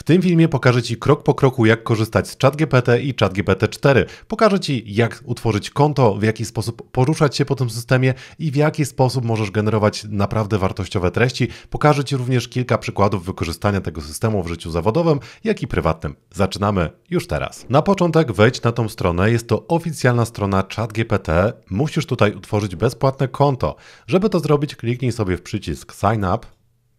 W tym filmie pokażę Ci krok po kroku, jak korzystać z ChatGPT i ChatGPT 4. Pokażę Ci, jak utworzyć konto, w jaki sposób poruszać się po tym systemie i w jaki sposób możesz generować naprawdę wartościowe treści. Pokażę Ci również kilka przykładów wykorzystania tego systemu w życiu zawodowym, jak i prywatnym. Zaczynamy już teraz. Na początek wejdź na tą stronę. Jest to oficjalna strona ChatGPT. Musisz tutaj utworzyć bezpłatne konto. Żeby to zrobić, kliknij sobie w przycisk Sign Up.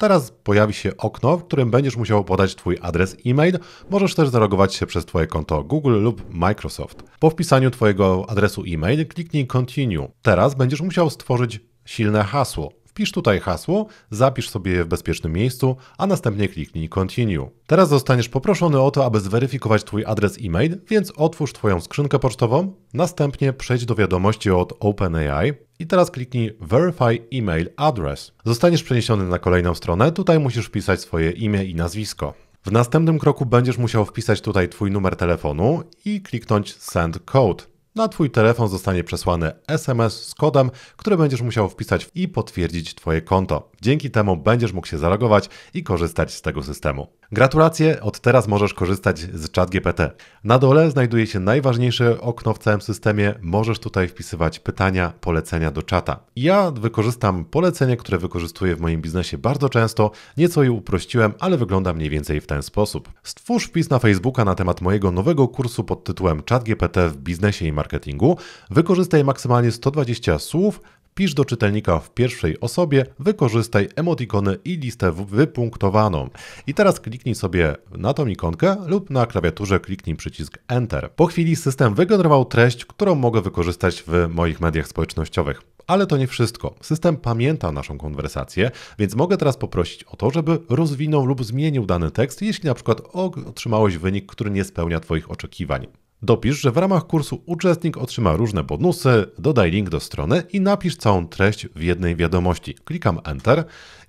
Teraz pojawi się okno, w którym będziesz musiał podać Twój adres e-mail. Możesz też zalogować się przez Twoje konto Google lub Microsoft. Po wpisaniu Twojego adresu e-mail kliknij Continue. Teraz będziesz musiał stworzyć silne hasło. Wpisz tutaj hasło, zapisz sobie je w bezpiecznym miejscu, a następnie kliknij Continue. Teraz zostaniesz poproszony o to, aby zweryfikować Twój adres e-mail, więc otwórz Twoją skrzynkę pocztową, następnie przejdź do wiadomości od OpenAI i teraz kliknij Verify Email Address. Zostaniesz przeniesiony na kolejną stronę, tutaj musisz wpisać swoje imię i nazwisko. W następnym kroku będziesz musiał wpisać tutaj Twój numer telefonu i kliknąć Send Code. Na Twój telefon zostanie przesłany SMS z kodem, który będziesz musiał wpisać i potwierdzić Twoje konto. Dzięki temu będziesz mógł się zalogować i korzystać z tego systemu. Gratulacje, od teraz możesz korzystać z ChatGPT. Na dole znajduje się najważniejsze okno w całym systemie. Możesz tutaj wpisywać pytania, polecenia do czata. Ja wykorzystam polecenie, które wykorzystuję w moim biznesie bardzo często. Nieco je uprościłem, ale wygląda mniej więcej w ten sposób. Stwórz wpis na Facebooka na temat mojego nowego kursu pod tytułem ChatGPT w biznesie i marketingu. Wykorzystaj maksymalnie 120 słów, pisz do czytelnika w pierwszej osobie, wykorzystaj emotikony i listę wypunktowaną. I teraz kliknij sobie na tą ikonkę lub na klawiaturze kliknij przycisk Enter. Po chwili system wygenerował treść, którą mogę wykorzystać w moich mediach społecznościowych. Ale to nie wszystko. System pamięta naszą konwersację, więc mogę teraz poprosić o to, żeby rozwinął lub zmienił dany tekst, jeśli na przykład otrzymałeś wynik, który nie spełnia Twoich oczekiwań. Dopisz, że w ramach kursu uczestnik otrzyma różne bonusy, dodaj link do strony i napisz całą treść w jednej wiadomości. Klikam Enter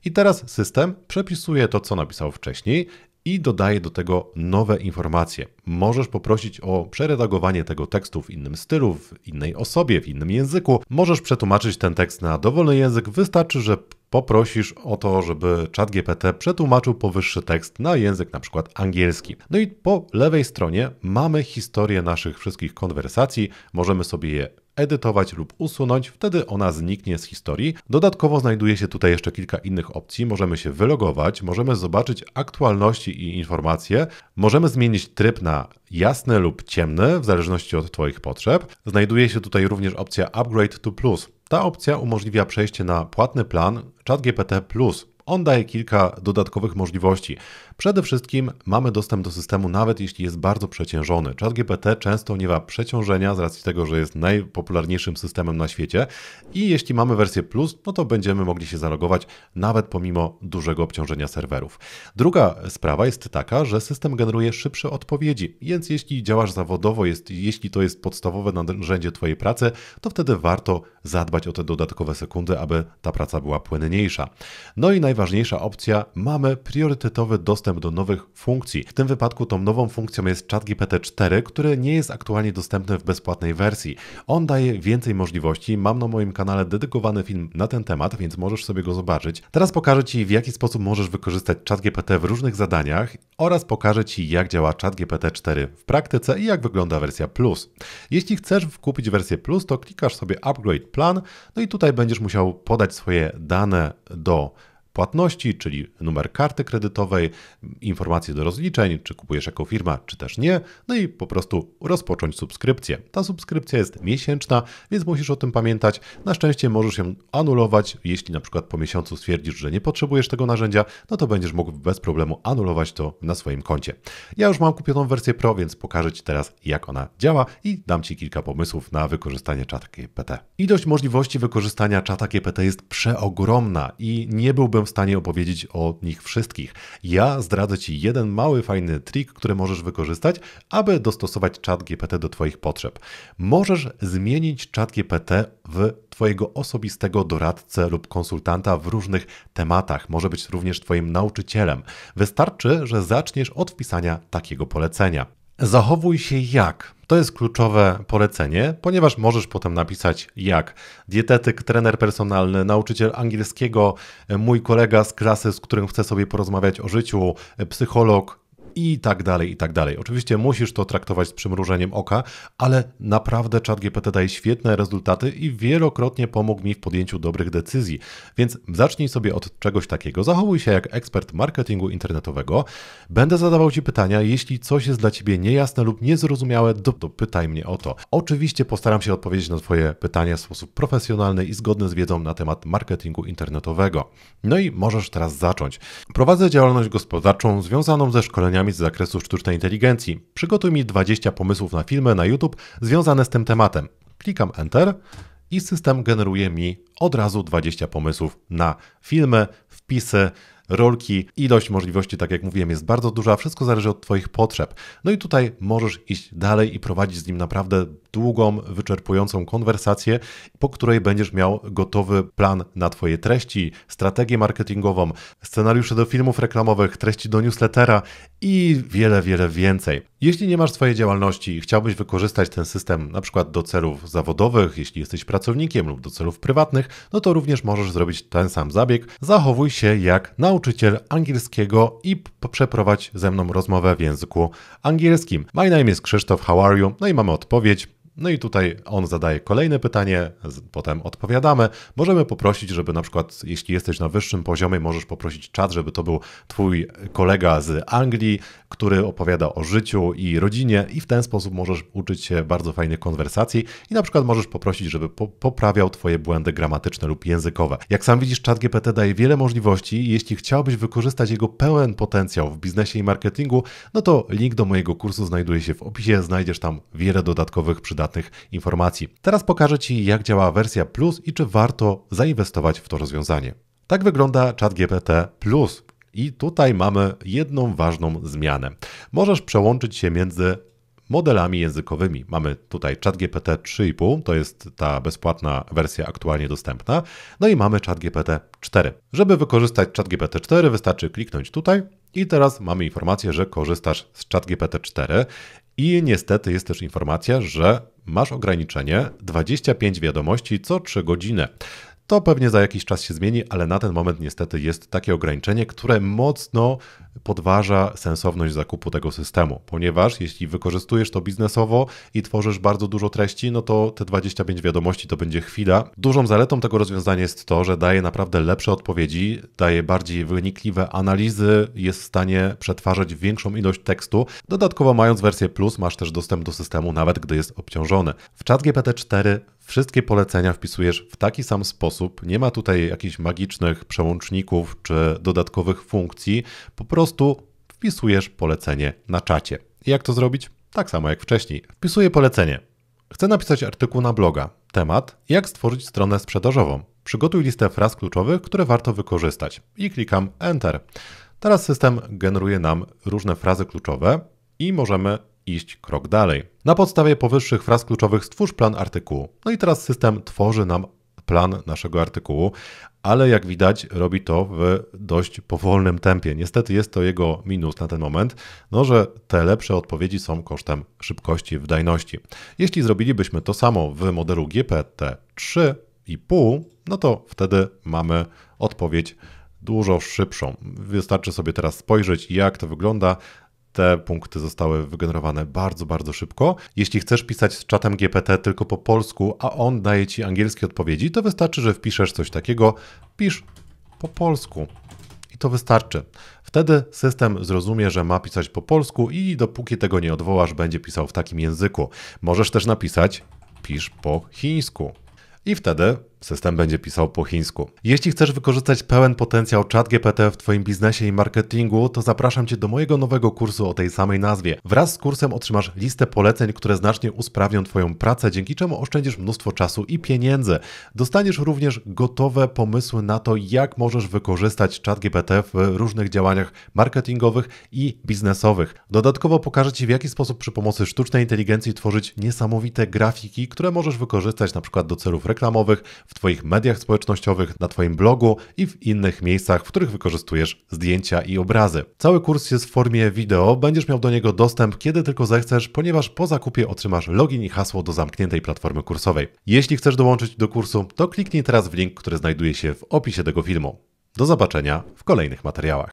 i teraz system przepisuje to, co napisał wcześniej i dodaje do tego nowe informacje. Możesz poprosić o przeredagowanie tego tekstu w innym stylu, w innej osobie, w innym języku. Możesz przetłumaczyć ten tekst na dowolny język. Wystarczy, że poprosisz o to, żeby ChatGPT przetłumaczył powyższy tekst na język np. angielski. No i po lewej stronie mamy historię naszych wszystkich konwersacji, możemy sobie je edytować lub usunąć, wtedy ona zniknie z historii. Dodatkowo znajduje się tutaj jeszcze kilka innych opcji. Możemy się wylogować, możemy zobaczyć aktualności i informacje, możemy zmienić tryb na jasny lub ciemny, w zależności od Twoich potrzeb. Znajduje się tutaj również opcja Upgrade to Plus. Ta opcja umożliwia przejście na płatny plan ChatGPT Plus on daje kilka dodatkowych możliwości. Przede wszystkim mamy dostęp do systemu, nawet jeśli jest bardzo przeciężony. ChatGPT często nie ma przeciążenia z racji tego, że jest najpopularniejszym systemem na świecie. I jeśli mamy wersję plus, no to będziemy mogli się zalogować nawet pomimo dużego obciążenia serwerów. Druga sprawa jest taka, że system generuje szybsze odpowiedzi, więc jeśli działasz zawodowo, jest, jeśli to jest podstawowe narzędzie Twojej pracy, to wtedy warto zadbać o te dodatkowe sekundy, aby ta praca była płynniejsza. No i najważniejsze, najważniejsza opcja, mamy priorytetowy dostęp do nowych funkcji. W tym wypadku tą nową funkcją jest ChatGPT 4, który nie jest aktualnie dostępny w bezpłatnej wersji. On daje więcej możliwości, mam na moim kanale dedykowany film na ten temat, więc możesz sobie go zobaczyć. Teraz pokażę Ci w jaki sposób możesz wykorzystać ChatGPT w różnych zadaniach oraz pokażę Ci jak działa ChatGPT 4 w praktyce i jak wygląda wersja Plus. Jeśli chcesz kupić wersję Plus, to klikasz sobie Upgrade Plan, no i tutaj będziesz musiał podać swoje dane do płatności, czyli numer karty kredytowej, informacje do rozliczeń, czy kupujesz jako firma, czy też nie, no i po prostu rozpocząć subskrypcję. Ta subskrypcja jest miesięczna, więc musisz o tym pamiętać. Na szczęście możesz ją anulować, jeśli na przykład po miesiącu stwierdzisz, że nie potrzebujesz tego narzędzia, no to będziesz mógł bez problemu anulować to na swoim koncie. Ja już mam kupioną wersję Pro, więc pokażę Ci teraz, jak ona działa i dam Ci kilka pomysłów na wykorzystanie czata GPT. Ilość możliwości wykorzystania czata GPT jest przeogromna i nie byłbym byłem w stanie opowiedzieć o nich wszystkich. Ja zdradzę Ci jeden mały, fajny trik, który możesz wykorzystać, aby dostosować czat GPT do Twoich potrzeb. Możesz zmienić czat GPT w Twojego osobistego doradcę lub konsultanta w różnych tematach. Może być również Twoim nauczycielem. Wystarczy, że zaczniesz od wpisania takiego polecenia. Zachowuj się jak. To jest kluczowe polecenie, ponieważ możesz potem napisać jak dietetyk, trener personalny, nauczyciel angielskiego, mój kolega z klasy, z którym chcę sobie porozmawiać o życiu, psycholog, i tak dalej, i tak dalej. Oczywiście musisz to traktować z przymrużeniem oka, ale naprawdę ChatGPT daje świetne rezultaty i wielokrotnie pomógł mi w podjęciu dobrych decyzji. Więc zacznij sobie od czegoś takiego. Zachowuj się jak ekspert marketingu internetowego. Będę zadawał Ci pytania. Jeśli coś jest dla Ciebie niejasne lub niezrozumiałe, pytaj mnie o to. Oczywiście postaram się odpowiedzieć na Twoje pytania w sposób profesjonalny i zgodny z wiedzą na temat marketingu internetowego. No i możesz teraz zacząć. Prowadzę działalność gospodarczą związaną ze szkoleniami z zakresu sztucznej inteligencji. Przygotuj mi 20 pomysłów na filmy na YouTube związane z tym tematem. Klikam Enter i system generuje mi od razu 20 pomysłów na filmy, wpisy, rolki. Ilość możliwości, tak jak mówiłem, jest bardzo duża, wszystko zależy od Twoich potrzeb. No i tutaj możesz iść dalej i prowadzić z nim naprawdę długą, wyczerpującą konwersację, po której będziesz miał gotowy plan na Twoje treści, strategię marketingową, scenariusze do filmów reklamowych, treści do newslettera i wiele, wiele więcej. Jeśli nie masz swojej działalności i chciałbyś wykorzystać ten system na przykład do celów zawodowych, jeśli jesteś pracownikiem lub do celów prywatnych, no to również możesz zrobić ten sam zabieg. Zachowuj się jak nauczyciel angielskiego i przeprowadź ze mną rozmowę w języku angielskim. My name is Krzysztof, how are you? No i mamy odpowiedź. No i tutaj on zadaje kolejne pytanie, potem odpowiadamy. Możemy poprosić, żeby na przykład, jeśli jesteś na wyższym poziomie, możesz poprosić czat, żeby to był twój kolega z Anglii, który opowiada o życiu i rodzinie i w ten sposób możesz uczyć się bardzo fajnych konwersacji i na przykład możesz poprosić, żeby po poprawiał twoje błędy gramatyczne lub językowe. Jak sam widzisz, ChatGPT daje wiele możliwości i jeśli chciałbyś wykorzystać jego pełen potencjał w biznesie i marketingu, no to link do mojego kursu znajduje się w opisie, znajdziesz tam wiele dodatkowych przydatnych informacji. Teraz pokażę Ci, jak działa wersja Plus i czy warto zainwestować w to rozwiązanie. Tak wygląda ChatGPT Plus, i tutaj mamy jedną ważną zmianę. Możesz przełączyć się między modelami językowymi. Mamy tutaj ChatGPT 3,5, to jest ta bezpłatna wersja aktualnie dostępna. No i mamy ChatGPT 4. Żeby wykorzystać ChatGPT 4, wystarczy kliknąć tutaj i teraz mamy informację, że korzystasz z ChatGPT 4 i niestety jest też informacja, że masz ograniczenie 25 wiadomości co 3 godziny. To pewnie za jakiś czas się zmieni, ale na ten moment niestety jest takie ograniczenie, które mocno podważa sensowność zakupu tego systemu, ponieważ jeśli wykorzystujesz to biznesowo i tworzysz bardzo dużo treści, no to te 25 wiadomości to będzie chwila. Dużą zaletą tego rozwiązania jest to, że daje naprawdę lepsze odpowiedzi, daje bardziej wynikliwe analizy, jest w stanie przetwarzać większą ilość tekstu. Dodatkowo mając wersję plus masz też dostęp do systemu nawet gdy jest obciążony. W ChatGPT 4 Wszystkie polecenia wpisujesz w taki sam sposób. Nie ma tutaj jakichś magicznych przełączników czy dodatkowych funkcji. Po prostu wpisujesz polecenie na czacie. I jak to zrobić? Tak samo jak wcześniej. Wpisuję polecenie. Chcę napisać artykuł na bloga. Temat: Jak stworzyć stronę sprzedażową. Przygotuj listę fraz kluczowych, które warto wykorzystać. I klikam Enter. Teraz system generuje nam różne frazy kluczowe, i możemy iść krok dalej. Na podstawie powyższych fraz kluczowych stwórz plan artykułu. No i teraz system tworzy nam plan naszego artykułu, ale jak widać robi to w dość powolnym tempie. Niestety jest to jego minus na ten moment, no że te lepsze odpowiedzi są kosztem szybkości, wydajności. Jeśli zrobilibyśmy to samo w modelu GPT-3,5, no to wtedy mamy odpowiedź dużo szybszą. Wystarczy sobie teraz spojrzeć, jak to wygląda te punkty zostały wygenerowane bardzo, bardzo szybko. Jeśli chcesz pisać z czatem GPT tylko po polsku, a on daje ci angielskie odpowiedzi, to wystarczy, że wpiszesz coś takiego, pisz po polsku i to wystarczy. Wtedy system zrozumie, że ma pisać po polsku i dopóki tego nie odwołasz, będzie pisał w takim języku. Możesz też napisać pisz po chińsku. I wtedy System będzie pisał po chińsku. Jeśli chcesz wykorzystać pełen potencjał ChatGPT w Twoim biznesie i marketingu, to zapraszam Cię do mojego nowego kursu o tej samej nazwie. Wraz z kursem otrzymasz listę poleceń, które znacznie usprawnią Twoją pracę, dzięki czemu oszczędzisz mnóstwo czasu i pieniędzy. Dostaniesz również gotowe pomysły na to, jak możesz wykorzystać ChatGPT w różnych działaniach marketingowych i biznesowych. Dodatkowo pokażę Ci, w jaki sposób przy pomocy sztucznej inteligencji tworzyć niesamowite grafiki, które możesz wykorzystać np. do celów reklamowych, w Twoich mediach społecznościowych, na Twoim blogu i w innych miejscach, w których wykorzystujesz zdjęcia i obrazy. Cały kurs jest w formie wideo, będziesz miał do niego dostęp kiedy tylko zechcesz, ponieważ po zakupie otrzymasz login i hasło do zamkniętej platformy kursowej. Jeśli chcesz dołączyć do kursu, to kliknij teraz w link, który znajduje się w opisie tego filmu. Do zobaczenia w kolejnych materiałach.